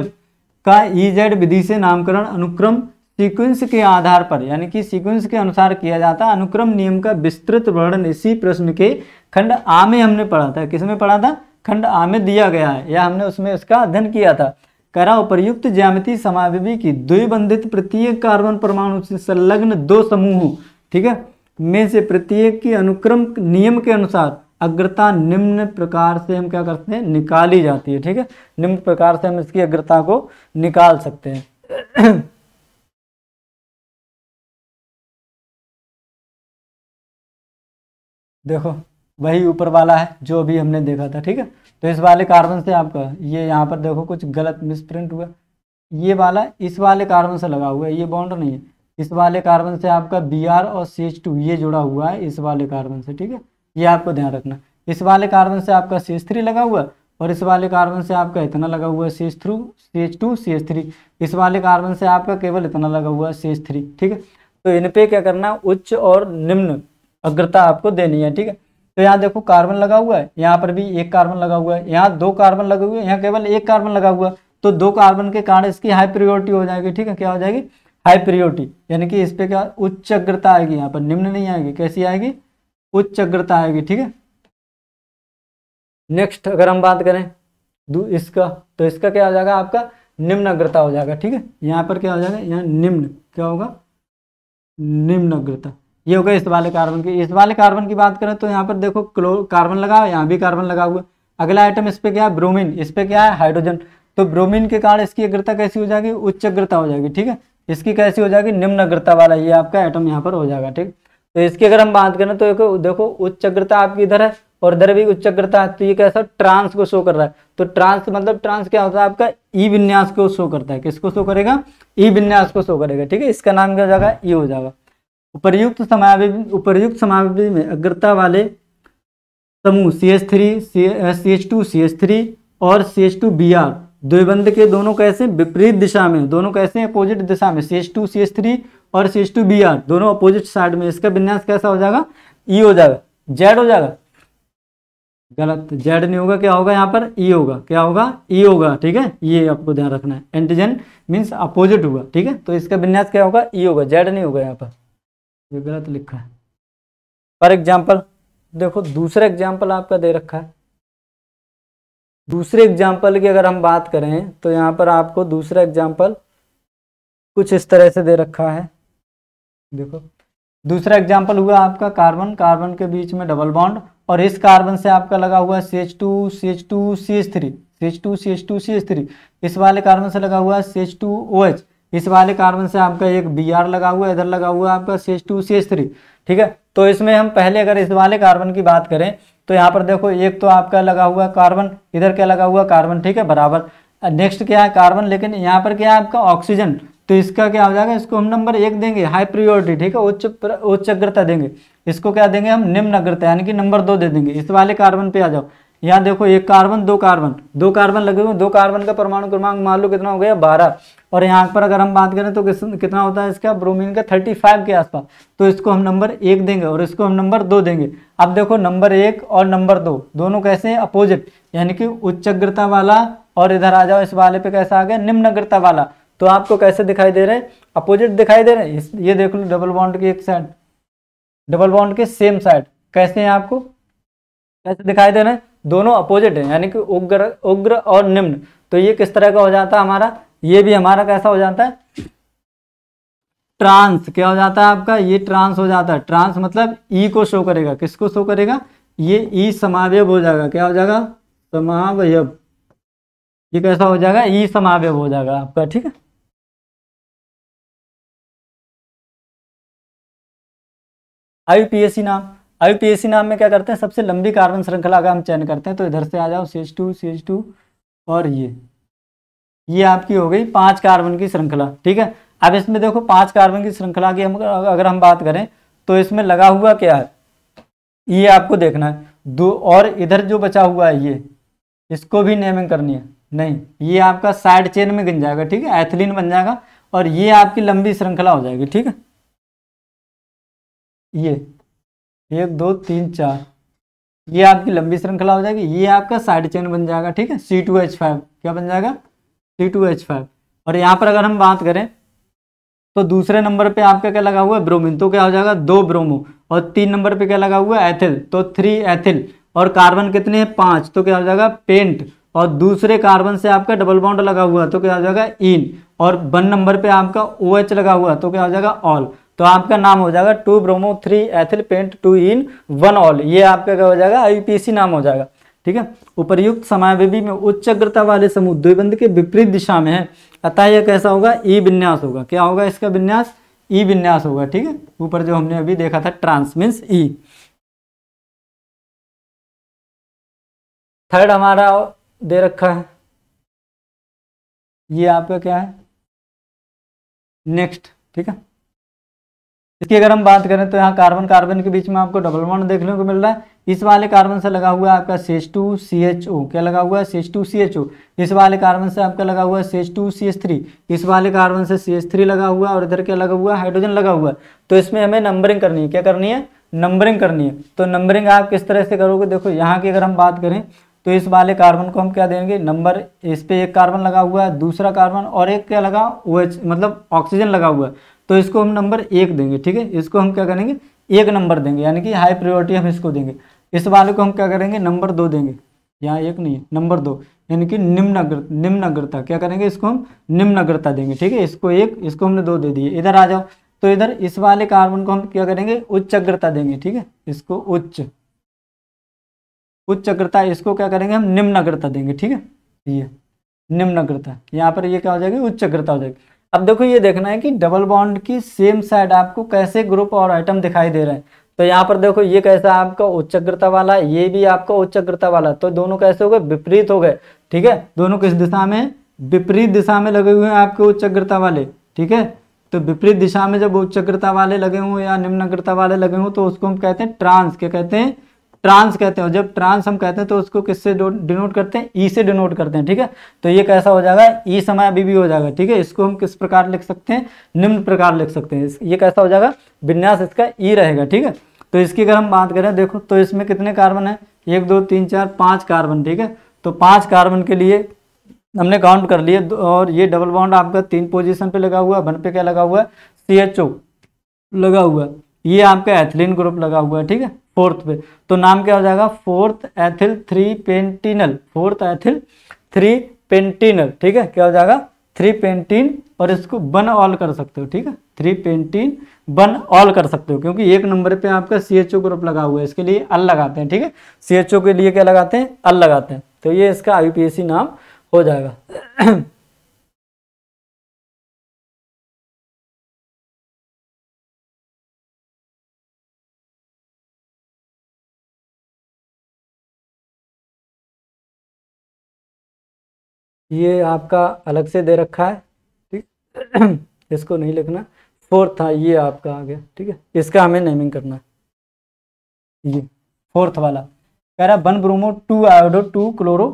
का ई e, जेड विधि से नामकरण अनुक्रम सीक्वेंस के आधार पर यानी कि सीक्वेंस के अनुसार किया जाता है अनुक्रम नियम का विस्तृत वर्णन इसी प्रश्न के खंड आ में हमने पढ़ा था किसमें पढ़ा था खंड आ में दिया गया है या हमने उसमें उसका अध्ययन किया था करा उपर्युक्त ज्यामिति समावयवी की द्विबंधित प्रत्येक कार्बन परमाणु से संलग्न दो समूह ठीक है में से प्रत्येक की अनुक्रम नियम के अनुसार अग्रता निम्न प्रकार से हम क्या करते हैं निकाली जाती है ठीक है निम्न प्रकार से हम इसकी अग्रता को निकाल सकते हैं देखो वही ऊपर वाला है जो अभी हमने देखा था ठीक है तो इस वाले कार्बन से आपका ये यहाँ पर देखो कुछ गलत मिसप्रिंट हुआ ये वाला इस वाले कार्बन से लगा हुआ है ये बाउंड नहीं है इस वाले कार्बन से आपका बी आर और सी एच टू ये जुड़ा हुआ है इस वाले कार्बन से ठीक है ये आपको ध्यान रखना इस वाले कार्बन से आपका सी एच थ्री लगा हुआ और इस वाले कार्बन से आपका इतना लगा हुआ है C H three C H two C H three इस वाले कार्बन से आपका केवल इतना लगा हुआ है सी एच थ्री ठीक है तो इन पे क्या करना है उच्च और निम्न अग्रता आपको देनी है ठीक है तो यहाँ देखो कार्बन लगा हुआ है यहाँ पर भी एक कार्बन लगा हुआ है यहाँ दो कार्बन लगे हुए हैं यहाँ केवल एक कार्बन लगा हुआ है तो दो कार्बन के कारण इसकी हाई प्रियोरिटी हो जाएगी ठीक है क्या हो जाएगी हाई प्रियोरिटी यानी कि इस पर क्या उच्च अग्रता आएगी यहाँ पर निम्न नहीं आएगी कैसी आएगी उच्च अग्रता आएगी ठीक है नेक्स्ट अगर हम बात करें इसका तो इसका क्या हो जाएगा आपका निम्न अग्रता हो जाएगा ठीक है यहाँ पर क्या हो जाएगा यहाँ निम्न क्या होगा निम्न अग्रता ये होगा इस वाले कार्बन की इस वाले कार्बन की बात करें तो यहाँ पर देखो क्लो कार्बन लगा हुआ यहाँ भी कार्बन लगा हुआ अगला आइटम इस पे क्या है ब्रोमिन इस पे क्या है हाइड्रोजन तो ब्रोमिन के कारण इसकी अग्रता कैसी हो जाएगी उच्च अग्रता हो जाएगी ठीक है इसकी कैसी हो जाएगी निम्न अग्रता वाला ये आपका एटम यहाँ पर हो जाएगा ठीक तो इसकी अगर हम बात करें तो देखो उच्च अग्रता आपकी इधर है और इधर भी उच्च अग्रता है तो ये कैसा ट्रांस को शो कर रहा है तो ट्रांस मतलब ट्रांस क्या होता है आपका ई e विन्यास को शो करता है किसको शो करेगा ई e विन्यास को शो करेगा ठीक है इसका नाम क्या हो जाएगा ई e हो जाएगा उपरयुक्त समावि उपरयुक्त समावि में अग्रता वाले समूह C H three C H two C H three और C H two B R द्विबंध के दोनों कैसे विपरीत दिशा में दोनों कैसे अपोजिट दिशा में C H two C H three और C H two B R दोनों अपोजिट साइड में इसका विन्यास कैसा हो जाएगा ई e हो जाएगा जेड हो जाएगा गलत जेड नहीं होगा क्या होगा यहाँ पर ई e होगा क्या होगा ई e होगा ठीक है ये आपको ध्यान रखना है एंटीजन मीन्स अपोजिट होगा ठीक है तो इसका विन्यास क्या होगा ई होगा जेड नहीं होगा यहाँ पर ये गलत लिखा है फॉर एग्जाम्पल देखो दूसरा एग्जाम्पल आपका दे रखा है दूसरे एग्जाम्पल की अगर हम बात करें तो यहाँ पर आपको दूसरा एग्जाम्पल कुछ इस तरह से दे रखा है देखो दूसरा एग्जाम्पल हुआ आपका कार्बन कार्बन के बीच में डबल बॉन्ड और इस कार्बन से आपका लगा हुआ C H two C H two C H three C H two C H two C H three इस वाले कार्बन से लगा हुआ C H two O H इस वाले कार्बन से आपका एक बी आर लगा हुआ है इधर लगा हुआ आपका C H two C H three ठीक है तो इसमें हम पहले अगर इस वाले कार्बन की बात करें तो यहाँ पर देखो एक तो आपका लगा हुआ कार्बन इधर क्या लगा हुआ कार्बन ठीक है बराबर नेक्स्ट क्या है कार्बन लेकिन यहाँ पर क्या है आपका ऑक्सीजन तो इसका क्या हो जाएगा इसको हम नंबर एक देंगे हाई प्रियोरिटी ठीक है उच्च उच्च अग्रता देंगे इसको क्या देंगे हम निम्न अग्रता यानी कि नंबर दो दे देंगे इस वाले कार्बन पे आ जाओ यहाँ देखो एक कार्बन दो कार्बन दो कार्बन लगे हुए दो कार्बन का परमाणु क्रमांक मान लो कितना हो गया बारह और यहाँ पर अगर हम बात करें तो कितना होता है इसका ब्रोमीन का थर्टी फाइव के आसपास तो इसको हम नंबर एक देंगे और इसको हम नंबर दो देंगे अब देखो नंबर एक और नंबर दो दोनों कैसे हैं अपोजिट यानी कि उच्चग्रता वाला और इधर आ जाओ इस वाले पे कैसा आ गया निम्नग्रता वाला तो आपको कैसे दिखाई दे रहे हैं अपोजिट दिखाई दे रहे हैं ये देख लो डबल बॉन्ड की एक साइड डबल बॉन्ड के सेम साइड कैसे हैं आपको कैसे दिखाई दे रहे हैं दोनों अपोजिट है यानी कि उग्र उग्र और निम्न तो ये किस तरह का हो जाता है हमारा ये भी हमारा कैसा हो जाता है ट्रांस क्या हो जाता है आपका ये ट्रांस हो जाता है ट्रांस मतलब ई e को शो करेगा किसको शो करेगा ये ई e समावयव हो जाएगा क्या हो जाएगा समावयव ये कैसा हो जाएगा ई e समावयव हो जाएगा आपका ठीक है आईयूपीएसी नाम आईयूपीएसी नाम में क्या करते हैं सबसे लंबी कार्बन श्रृंखला का हम चयन करते हैं तो इधर से आ जाओ C H two C H two और ये ये आपकी हो गई पांच कार्बन की श्रृंखला ठीक है अब इसमें देखो पांच कार्बन की श्रृंखला की हम अगर हम बात करें तो इसमें लगा हुआ क्या है ये आपको देखना है दो और इधर जो बचा हुआ है ये इसको भी नेमिंग करनी है नहीं ये आपका साइड चेन में गिन जाएगा ठीक है एथिलीन बन जाएगा और ये आपकी लंबी श्रृंखला हो जाएगी ठीक है ये एक दो तीन चार ये आपकी लंबी श्रृंखला हो जाएगी ये आपका साइड चेन बन जाएगा ठीक है सी टू एच फाइव क्या बन जाएगा सी टू एच फाइव और यहाँ पर अगर हम बात करें तो दूसरे नंबर पे आपका क्या लगा हुआ है ब्रोमिन तो क्या हो जाएगा दो ब्रोमो और तीन नंबर पे क्या लगा हुआ है एथिल तो थ्री एथिल और कार्बन कितने हैं पाँच तो क्या हो जाएगा पेंट और दूसरे कार्बन से आपका डबल बॉन्ड लगा हुआ तो क्या हो जाएगा इन और वन नंबर पे आपका ओ OH लगा हुआ तो क्या हो जाएगा ऑल तो आपका नाम हो जाएगा two bromo three ethyl pent two ene one ol ये आपका क्या हो जाएगा आईपीसी नाम हो जाएगा ठीक है उपरयुक्त समावेबी में उच्च अग्रता वाले समूह द्विबंद के विपरीत दिशा में है अतः यह कैसा होगा ई विन्यास होगा क्या होगा इसका विन्यास ई विन्यास होगा ठीक है ऊपर जो हमने अभी देखा था ट्रांस मीन्स
ई थर्ड हमारा दे रखा है ये आपका क्या है
नेक्स्ट ठीक है इसकी अगर हम बात करें तो यहाँ कार्बन कार्बन के बीच में आपको डबल बॉन्ड देखने को मिल रहा है इस वाले कार्बन से लगा हुआ है आपका सेच टू सी एच ओ क्या लगा हुआ है C H two C H O इस वाले कार्बन से आपका लगा हुआ है C H two C H three इस वाले कार्बन से सी एच थ्री लगा हुआ है और इधर क्या लगा हुआ है हाइड्रोजन लगा हुआ है तो इसमें हमें नंबरिंग करनी है क्या करनी है नंबरिंग करनी है तो नंबरिंग आप किस तरह से करोगे देखो यहाँ की अगर हम बात करें तो इस वाले कार्बन को हम क्या देंगे नंबर इस पे एक कार्बन लगा हुआ है दूसरा कार्बन और एक क्या लगा ओ OH, मतलब ऑक्सीजन लगा हुआ है तो इसको हम नंबर एक देंगे ठीक है इसको हम क्या करेंगे एक नंबर देंगे यानी कि हाई प्रायोरिटी हम इसको देंगे इस वाले को हम क्या करेंगे नंबर दो देंगे यहाँ एक नहीं नंबर दो यानी कि निम्नग्र निम्नग्रता क्या करेंगे इसको हम निम्नग्रता देंगे ठीक है इसको एक इसको हमने दो दे दिए इधर आ जाओ तो इधर इस वाले कार्बन को हम क्या करेंगे उच्च अग्रता देंगे ठीक है इसको उच्च उच्च अग्रता इसको क्या करेंगे हम निम्न अग्रता देंगे ठीक है ये निम्न अग्रता यहाँ पर ये क्या हो जाएगी उच्च अग्रता हो जाएगी अब देखो ये देखना है कि डबल बॉन्ड की सेम साइड आपको कैसे ग्रुप और आइटम दिखाई दे रहे हैं तो यहाँ पर देखो ये कैसा आपका उच्चग्रता वाला ये भी आपका उच्चग्रता वाला तो दोनों कैसे हो गए विपरीत हो गए ठीक है दोनों किस दिशा में विपरीत दिशा में लगे हुए हैं आपके उच्चग्रता वाले ठीक है तो विपरीत दिशा में जब उच्चग्रता वाले लगे हुए या निम्नग्रता वाले लगे हुए तो उसको हम कहते हैं ट्रांस के कहते हैं ट्रांस कहते हैं जब ट्रांस हम कहते हैं तो उसको किससे डिनोट करते हैं ई से डिनोट करते हैं ठीक है तो ये कैसा हो जाएगा ई समय अभी भी हो जाएगा ठीक है इसको हम किस प्रकार लिख सकते हैं निम्न प्रकार लिख सकते हैं ये कैसा हो जाएगा विन्यास इसका ई रहेगा ठीक है तो इसकी अगर हम बात करें देखो तो इसमें कितने कार्बन है एक दो तीन चार पाँच कार्बन ठीक है तो पाँच कार्बन के लिए हमने काउंट कर लिए और ये डबल बाउंड आपका तीन पोजिशन पर लगा हुआ है वन पे क्या लगा हुआ है सी एच ओ लगा हुआ है ये आपका एथिलीन ग्रुप लगा हुआ है ठीक है फोर्थ पे तो नाम क्या हो जाएगा fourth ethyl three pentenal fourth ethyl three pentenal ठीक है क्या हो जाएगा थ्री पेंटीन और इसको वन ऑल कर सकते हो ठीक है थ्री पेंटीन वन ऑल कर सकते हो क्योंकि एक नंबर पे आपका सी एच ओ ग्रुप लगा हुआ है इसके लिए अल लगाते हैं ठीक है सी एच ओ के लिए क्या लगाते हैं अल लगाते हैं तो ये इसका आई पी एस सी नाम हो जाएगा ये आपका अलग से दे रखा है ठीक इसको नहीं लिखना फोर्थ था ये आपका आ गया ठीक है इसका हमें नेमिंग करना है ये फोर्थ वाला कह रहा है one bromo two iodo two chloro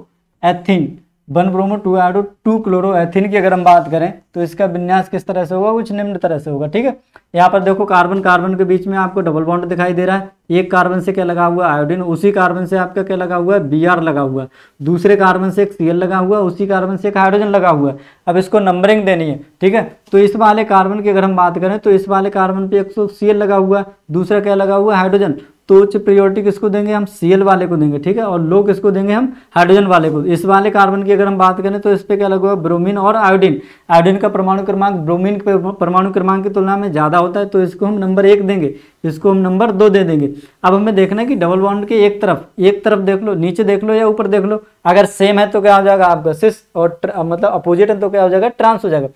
ethene one bromo two iodo two chloro ethene की अगर हम बात करें तो इसका विन्यास किस तरह से होगा कुछ निम्न तरह से होगा ठीक है यहाँ पर देखो कार्बन कार्बन के बीच में आपको डबल बॉन्ड दिखाई दे रहा है एक कार्बन से क्या लगा हुआ आयोडीन उसी कार्बन से आपका क्या लगा हुआ है बी आर लगा हुआ है दूसरे कार्बन से एक सी लगा हुआ उसी कार्बन से एक हाइड्रोजन लगा हुआ है अब इसको नंबरिंग देनी है ठीक है तो इस वाले कार्बन की अगर हम बात करें तो इस वाले कार्बन पे एक सौ तो लगा हुआ है दूसरा क्या लगा हुआ है हाइड्रोजन तो उच्च प्रियोरिटी किसको देंगे हम सी वाले को देंगे ठीक है और लो किसको देंगे हम हाइड्रोजन वाले को इस वाले कार्बन की अगर हम बात करें तो इस पर क्या लगेगा ब्रोमीन और आयोडीन आयोडीन का परमाणु क्रमांक ब्रोमीन के परमाणु क्रमांक की तुलना में ज़्यादा होता है तो इसको हम नंबर एक देंगे इसको हम नंबर दो दे देंगे अब हमें देखना है कि डबल बॉन्ड के एक तरफ एक तरफ देख लो नीचे देख लो या ऊपर देख लो अगर सेम है तो क्या हो जाएगा आपका सिस और मतलब अपोजिट है तो क्या हो जाएगा ट्रांस हो जाएगा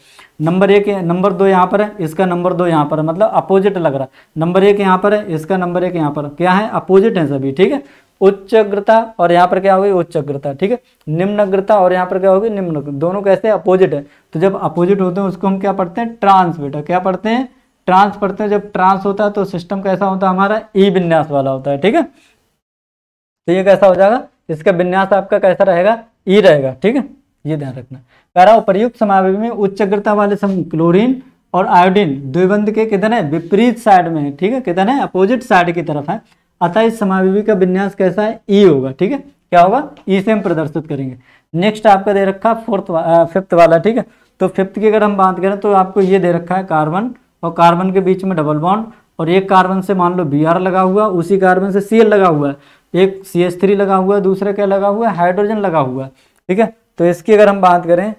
नंबर एक नंबर दो यहाँ पर है इसका नंबर दो यहाँ पर है मतलब अपोजिट लग रहा है नंबर एक यहाँ पर है इसका नंबर एक यहाँ पर क्या है अपोजिट है सभी ठीक है उच्च अग्रता और यहाँ पर क्या होगी उच्च अग्रता ठीक है निम्न अग्रता और यहाँ पर क्या होगी निम्न दोनों कैसे अपोजिट है तो जब अपोजिट होते हैं उसको हम क्या पढ़ते हैं ट्रांस बेटा क्या पढ़ते हैं ट्रांस पढ़ते हैं जब ट्रांस होता है तो सिस्टम कैसा होता है हमारा ई विन्यास वाला होता है ठीक है तो ये कैसा हो जाएगा इसका विन्यास आपका कैसा रहेगा ई रहेगा ठीक है ये ध्यान रखना कह रहा उपर्युक्त समावेश में उच्च अग्रता वाले समूह क्लोरीन और आयोडीन द्विबंध के कितने है विपरीत साइड में है ठीक है कितने है अपोजिट साइड की तरफ है अतः इस समावेवी का विन्यास कैसा है ई होगा ठीक है क्या होगा ई से हम प्रदर्शित करेंगे नेक्स्ट आपका दे रखा फोर्थ फिफ्थ वाला ठीक है तो फिफ्थ की अगर हम बात करें तो आपको ये दे रखा है कार्बन और कार्बन के बीच में डबल बॉन्ड और एक कार्बन से मान लो बी लगा हुआ उसी कार्बन से सी लगा हुआ है एक सी थ्री लगा हुआ है दूसरा क्या लगा हुआ है हाइड्रोजन लगा हुआ है ठीक है तो इसकी अगर हम बात करें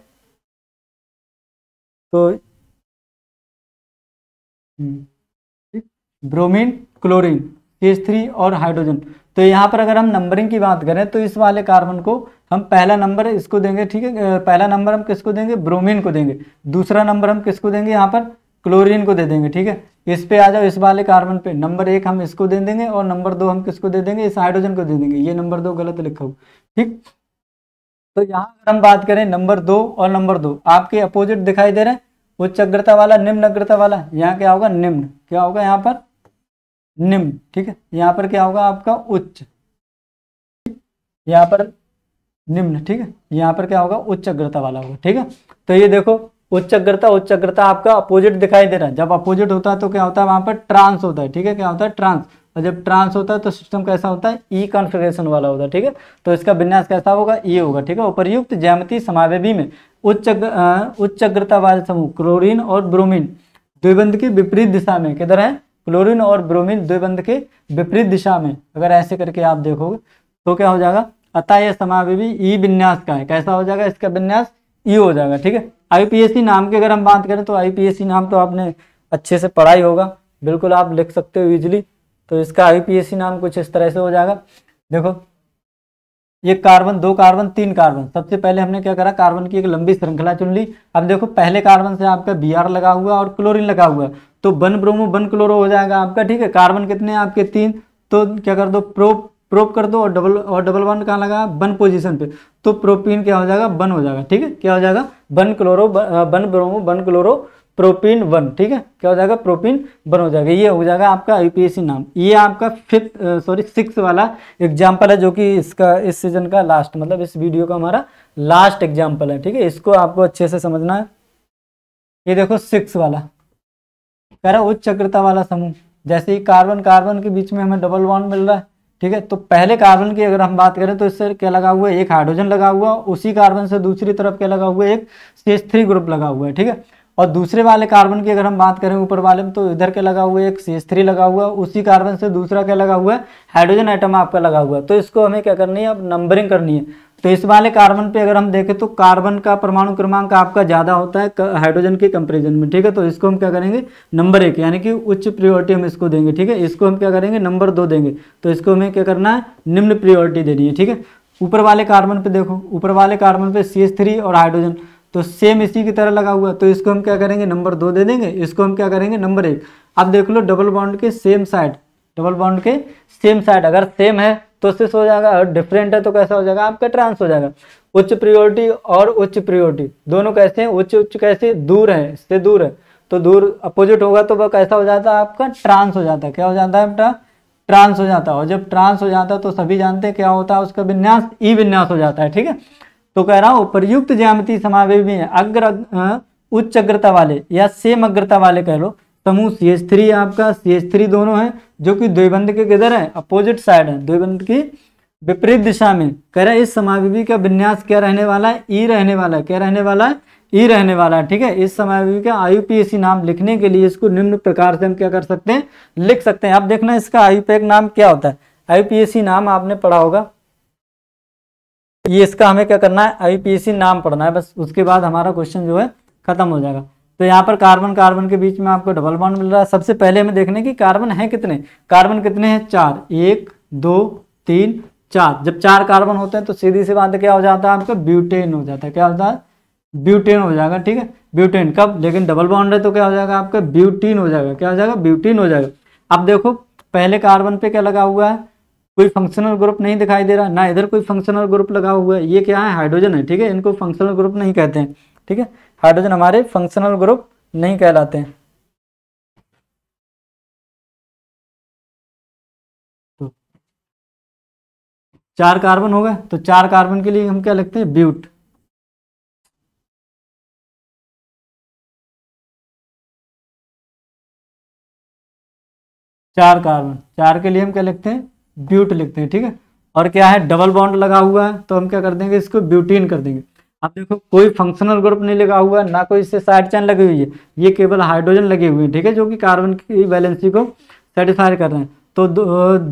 तो ब्रोमीन क्लोरीन सी थ्री और हाइड्रोजन तो यहाँ पर अगर हम नंबरिंग की बात करें तो इस वाले कार्बन को हम पहला नंबर इसको देंगे ठीक है पहला नंबर हम किसको देंगे ब्रोमीन को देंगे दूसरा नंबर हम किसको देंगे यहाँ पर क्लोरीन को दे देंगे ठीक है इस पे आ जाओ इस वाले कार्बन पे नंबर एक हम इसको दे देंगे और नंबर दो हम किसको दे देंगे इस हाइड्रोजन को दे देंगे ये नंबर दो गलत लिखा हो ठीक तो यहाँ अगर हम बात करें नंबर दो और नंबर दो आपके अपोजिट दिखाई दे रहे हैं उच्च अग्रता वाला निम्न अग्रता वाला यहाँ क्या होगा निम्न क्या होगा यहाँ पर निम्न ठीक है यहाँ पर क्या होगा आपका उच्च यहाँ पर निम्न ठीक है यहाँ पर क्या होगा उच्च अग्रता वाला होगा ठीक है तो ये देखो उच्च अग्रता उच्च अग्रता आपका अपोजिट दिखाई दे रहा है जब अपोजिट होता है तो क्या होता है वहां पर ट्रांस होता है ठीक है क्या होता है ट्रांस और जब ट्रांस होता है तो सिस्टम कैसा होता है ई e कॉन्फ़िगरेशन वाला होता है ठीक है तो इसका विन्यास कैसा होगा ई e होगा ठीक है उपरयुक्त जैमती समावेदी में उच्च उच्च अग्रता वाले समूह क्लोरिन और ब्रोमिन द्विबंध की विपरीत दिशा में किधर है क्लोरिन और ब्रोमिन द्विबंध के विपरीत दिशा में अगर ऐसे करके आप देखोगे तो क्या हो जाएगा अतः यह समावेदी ई e विन्यास का है कैसा हो जाएगा इसका विन्यास ई हो जाएगा ठीक है आईपीएससी नाम की अगर हम बात करें तो आईपीएससी नाम तो आपने अच्छे से पढ़ाई होगा बिल्कुल आप लिख सकते हो इजिली तो इसका आईपीएससी नाम कुछ इस तरह से हो जाएगा देखो ये कार्बन दो कार्बन तीन कार्बन सबसे पहले हमने क्या करा कार्बन की एक लंबी श्रृंखला चुन ली अब देखो पहले कार्बन से आपका बी आर लगा हुआ और क्लोरीन लगा हुआ तो बन ब्रोमो वन क्लोरो हो जाएगा आपका ठीक है कार्बन कितने आपके तीन तो क्या कर दो प्रोप प्रोप कर दो और डबल और डबल वन कहाँ लगा वन पोजीशन पे तो प्रोपीन क्या हो जाएगा बन हो जाएगा ठीक है क्या हो जाएगा बन क्लोरो बन ब्रोमो बन क्लोरो प्रोपीन वन ठीक है क्या हो जाएगा प्रोपीन वन हो जाएगा ये हो जाएगा आपका आईपीएससी नाम ये आपका फिफ्थ सॉरी सिक्स वाला एग्जाम्पल है जो कि इसका इस सीजन का लास्ट मतलब इस वीडियो का हमारा लास्ट एग्जाम्पल है ठीक है इसको आपको अच्छे से समझना है ये देखो सिक्स वाला कह रहा उच्च चक्रता वाला समूह जैसे ही कार्बन कार्बन के बीच में हमें डबल वन मिल रहा है ठीक है तो पहले कार्बन की अगर हम बात करें तो इससे क्या लगा हुआ है एक हाइड्रोजन लगा हुआ उसी कार्बन से दूसरी तरफ क्या लगा हुआ है एक सी थ्री ग्रुप लगा हुआ है ठीक है और दूसरे वाले कार्बन की अगर हम बात करें ऊपर वाले में तो इधर क्या लगा हुआ है एक सी थ्री लगा हुआ है उसी कार्बन से दूसरा क्या लगा हुआ है हाइड्रोजन आइटम आपका लगा हुआ है तो इसको हमें क्या करनी है अब नंबरिंग करनी है तो इस वाले कार्बन पे अगर हम देखें तो कार्बन का परमाणु क्रमांक आपका ज़्यादा होता है हाइड्रोजन के कंपेरिजन में ठीक है तो इसको हम क्या करेंगे नंबर एक यानी कि उच्च प्रियोरिटी हम इसको देंगे ठीक है इसको हम क्या करेंगे नंबर दो देंगे तो इसको हमें क्या करना है निम्न प्रियोरिटी देनी है ठीक है ऊपर वाले कार्बन पे देखो ऊपर वाले कार्बन पे सी एस थ्री और हाइड्रोजन तो सेम इसी की तरह लगा हुआ तो इसको हम क्या करेंगे नंबर दो दे देंगे इसको हम क्या करेंगे नंबर एक अब देख लो डबल बॉन्ड के सेम साइड डबल बॉन्ड के सेम साइड अगर सेम है तो हो जाएगा और डिफरेंट है तो कैसा हो जाएगा आपका ट्रांस हो जाएगा उच्च प्रियोरिटी और उच्च प्रियोरिटी दोनों कैसे हैं उच्च उच्च कैसे दूर है इससे दूर है तो दूर अपोजिट होगा तो वह कैसा हो जाता है आपका ट्रांस हो जाता है क्या हो जाता है आपका ट्रांस हो जाता है और जब ट्रांस हो जाता है तो सभी जानते हैं क्या होता है उसका विन्यास ई विन्यास हो जाता है ठीक है तो कह रहा हूँ प्रयुक्त ज्यामती समावेश में अग्र उच्च अग्रता वाले या सेम अग्रता वाले कह लो समूह सी एच थ्री आपका सी एच थ्री दोनों है जो कि द्विबंध के किधर है अपोजिट साइड है द्विबंध की विपरीत दिशा में कह रहा है इस समावी का विन्यास क्या रहने वाला है ई e रहने वाला है क्या रहने वाला है ई e रहने वाला है ठीक है इस समावी का आयुपीएसी नाम लिखने के लिए इसको निम्न प्रकार से हम क्या कर सकते हैं लिख सकते हैं आप देखना इसका आयुपैक नाम क्या होता है आईपीएसी नाम आपने पढ़ा होगा ये इसका हमें क्या करना है आईपीएसी नाम पढ़ना है बस उसके बाद हमारा क्वेश्चन जो है खत्म हो जाएगा तो यहाँ पर कार्बन कार्बन के बीच में आपको डबल बॉन्ड मिल रहा है सबसे पहले हमें देखने की कार्बन है कितने कार्बन कितने हैं चार एक दो तीन चार जब चार कार्बन होते हैं तो सीधी सी बात क्या हो जाता है आपका ब्यूटेन हो जाता है क्या होता है ब्यूटेन हो जाएगा ठीक है ब्यूटेन कब लेकिन डबल बाउंड है तो क्या हो जाएगा आपका ब्यूटीन हो जाएगा क्या हो जाएगा ब्यूटीन हो जाएगा अब देखो पहले कार्बन पे क्या लगा हुआ है कोई फंक्शनल ग्रुप नहीं दिखाई दे रहा ना इधर कोई फंक्शनल ग्रुप लगा हुआ है ये क्या है हाइड्रोजन है ठीक है इनको फंक्शनल ग्रुप नहीं कहते हैं ठीक है हाइड्रोजन हमारे फंक्शनल ग्रुप नहीं कहलाते
हैं
तो चार कार्बन हो गए तो चार कार्बन के लिए हम क्या लिखते हैं ब्यूट
चार कार्बन चार के लिए हम क्या लिखते
हैं ब्यूट लिखते हैं ठीक है और क्या है डबल बॉन्ड लगा हुआ है तो हम क्या कर देंगे इसको ब्यूटीन कर देंगे आप देखो कोई फंक्शनल ग्रुप नहीं लगा हुआ है ना कोई इससे साइड चैन लगी हुई है ये केवल हाइड्रोजन लगे हुए हैं ठीक है जो कि कार्बन की बैलेंसी को सेटिस्फाई कर रहे हैं तो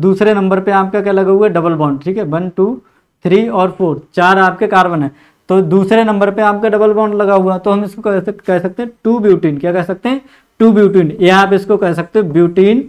दूसरे नंबर पे आपका क्या लगा हुआ है डबल बॉन्ड ठीक है वन टू थ्री और फोर चार आपके कार्बन है तो दूसरे नंबर पे आपका डबल बॉन्ड लगा हुआ तो हम इसको कह सकते हैं टू ब्यूटीन क्या कह सकते हैं टू ब्यूटीन ये आप इसको कह सकते हो ब्यूटीन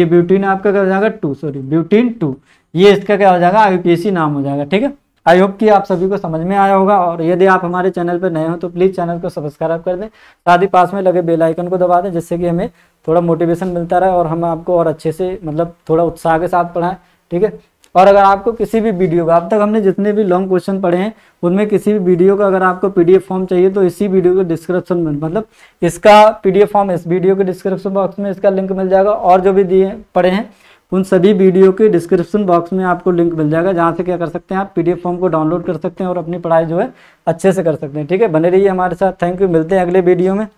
ये ब्यूटीन आपका क्या हो जाएगा टू सॉरी ब्यूटीन टू ये इसका क्या हो जाएगा आई नाम हो जाएगा ठीक है आई होप कि आप सभी को समझ में आया होगा और यदि आप हमारे चैनल पर नए हो तो प्लीज़ चैनल को सब्सक्राइब कर दें साथ ही पास में लगे बेल आइकन को दबा दें जिससे कि हमें थोड़ा मोटिवेशन मिलता रहे और हम आपको और अच्छे से मतलब थोड़ा उत्साह के साथ पढ़ाएं ठीक है और अगर आपको किसी भी वीडियो का अब तक हमने जितने भी लॉन्ग क्वेश्चन पढ़े हैं उनमें किसी भी वीडियो का अगर आपको पीडीएफ फॉर्म चाहिए तो इसी वीडियो के डिस्क्रिप्शन में मतलब इसका पीडीएफ फॉर्म इस वीडियो के डिस्क्रिप्शन बॉक्स में इसका लिंक मिल जाएगा और जो भी दिए पढ़े हैं उन सभी वीडियो के डिस्क्रिप्शन बॉक्स में आपको लिंक मिल जाएगा जहाँ से क्या कर सकते हैं आप पीडीएफ फॉर्म को डाउनलोड कर सकते हैं और अपनी पढ़ाई जो है अच्छे से कर सकते हैं ठीक है बने रहिए हमारे साथ थैंक यू मिलते हैं अगले वीडियो में